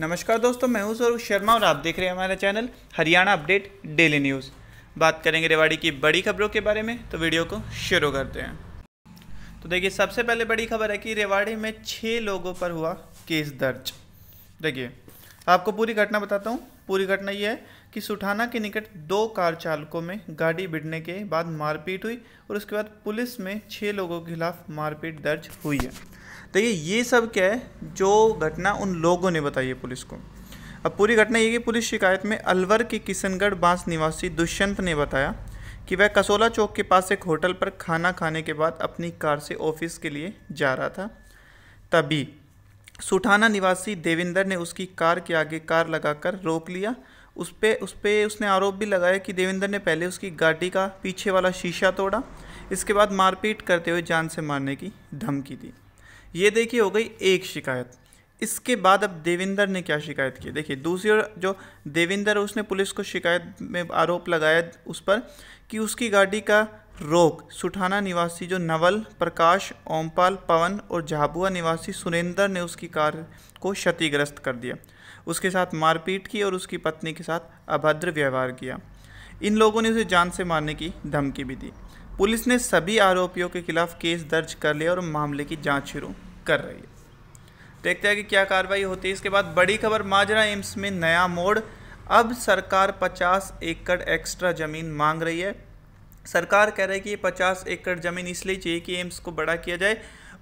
नमस्कार दोस्तों मैं हूं सौरभ शर्मा और आप देख रहे हैं हमारा channel Haryana update daily news बात करेंगे रेवाड़ी की बड़ी खबरों के बारे में तो वीडियो को शुरू करते हैं तो देखिए सबसे पहले बड़ी खबर है कि रेवाड़ी में छः लोगों पर हुआ केस दर्ज देखिए आपको पूरी घटना बताता हूँ पूरी घटना यह है कि सुठाना के निकट दो कार चालकों में गाड़ी बिड़ने के बाद मारपीट हुई और उसके बाद पुलिस में छः लोगों के खिलाफ मारपीट दर्ज हुई है देखिए तो ये सब क्या है जो घटना उन लोगों ने बताई है पुलिस को अब पूरी घटना ये कि पुलिस शिकायत में अलवर के किशनगढ़ बांस निवासी दुष्यंत ने बताया कि वह कसोला चौक के पास एक होटल पर खाना खाने के बाद अपनी कार से ऑफिस के लिए जा रहा था तभी सुठाना निवासी देवेंदर ने उसकी कार के आगे कार लगाकर रोक लिया उस पर उस पर उसने आरोप भी लगाया कि देविंदर ने पहले उसकी गाड़ी का पीछे वाला शीशा तोड़ा इसके बाद मारपीट करते हुए जान से मारने की धमकी दी ये देखिए हो गई एक शिकायत इसके बाद अब देविंदर ने क्या शिकायत की देखिए दूसरी ओर जो देविंदर उसने पुलिस को शिकायत में आरोप लगाया उस पर कि उसकी गाड़ी का रोक सुठाना निवासी जो नवल प्रकाश ओमपाल पवन और झाबुआ निवासी सुरेंद्र ने उसकी कार को क्षतिग्रस्त कर दिया उसके साथ मारपीट की और उसकी पत्नी के साथ अभद्र व्यवहार किया इन लोगों ने उसे जान से मारने की धमकी भी दी पुलिस ने सभी आरोपियों के खिलाफ केस दर्ज कर लिया और मामले की जांच शुरू कर रही है देखते हैं कि क्या कार्रवाई होती है इसके बाद बड़ी खबर माजरा एम्स में नया मोड़ अब सरकार 50 एकड़ एक्स्ट्रा ज़मीन मांग रही है सरकार कह रही है कि पचास एकड़ ज़मीन इसलिए चाहिए कि एम्स को बड़ा किया जाए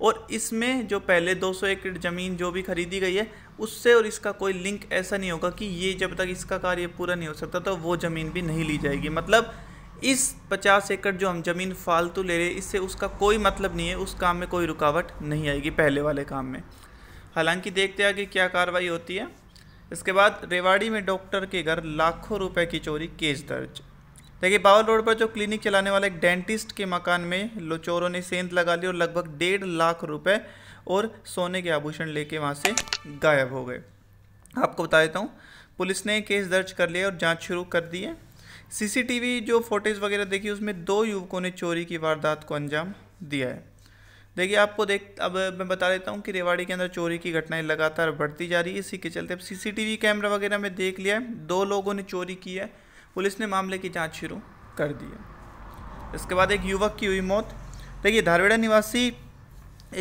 और इसमें जो पहले 200 एकड़ ज़मीन जो भी खरीदी गई है उससे और इसका कोई लिंक ऐसा नहीं होगा कि ये जब तक इसका कार्य पूरा नहीं हो सकता तो वो ज़मीन भी नहीं ली जाएगी मतलब इस 50 एकड़ जो हम ज़मीन फालतू ले रहे इससे उसका कोई मतलब नहीं है उस काम में कोई रुकावट नहीं आएगी पहले वाले काम में हालांकि देखते आगे क्या कार्रवाई होती है इसके बाद रेवाड़ी में डॉक्टर के घर लाखों रुपए की चोरी केस दर्ज देखिए बावल रोड पर जो क्लिनिक चलाने वाले एक डेंटिस्ट के मकान में चोरों ने सेंध लगा ली और लगभग डेढ़ लाख रुपए और सोने के आभूषण लेके वहाँ से गायब हो गए आपको बता देता हूँ पुलिस ने केस दर्ज कर लिया और जांच शुरू कर दी है सीसीटीवी जो फोटेज वगैरह देखी उसमें दो युवकों ने चोरी की वारदात को अंजाम दिया है देखिए आपको देख अब मैं बता देता हूँ कि रेवाड़ी के अंदर चोरी की घटनाएं लगातार बढ़ती जा रही है इसी के चलते अब सीसीटीवी कैमरा वगैरह में देख लिया है दो लोगों ने चोरी की है पुलिस ने मामले की जाँच शुरू कर दी है इसके बाद एक युवक की हुई मौत देखिए धारवेड़ा निवासी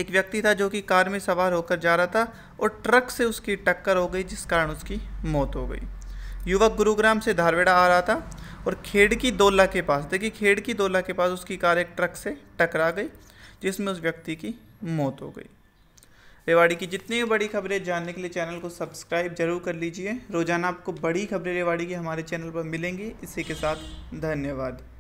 एक व्यक्ति था जो कि कार में सवार होकर जा रहा था और ट्रक से उसकी टक्कर हो गई जिस कारण उसकी मौत हो गई युवक गुरुग्राम से धारवेड़ा आ रहा था और खेड़ की दोला के पास देखिए खेड़ की दोला के पास उसकी कार एक ट्रक से टकरा गई जिसमें उस व्यक्ति की मौत हो गई रेवाड़ी की जितनी भी बड़ी खबरें जानने के लिए चैनल को सब्सक्राइब जरूर कर लीजिए रोजाना आपको बड़ी खबरें रेवाड़ी की हमारे चैनल पर मिलेंगी इसी के साथ धन्यवाद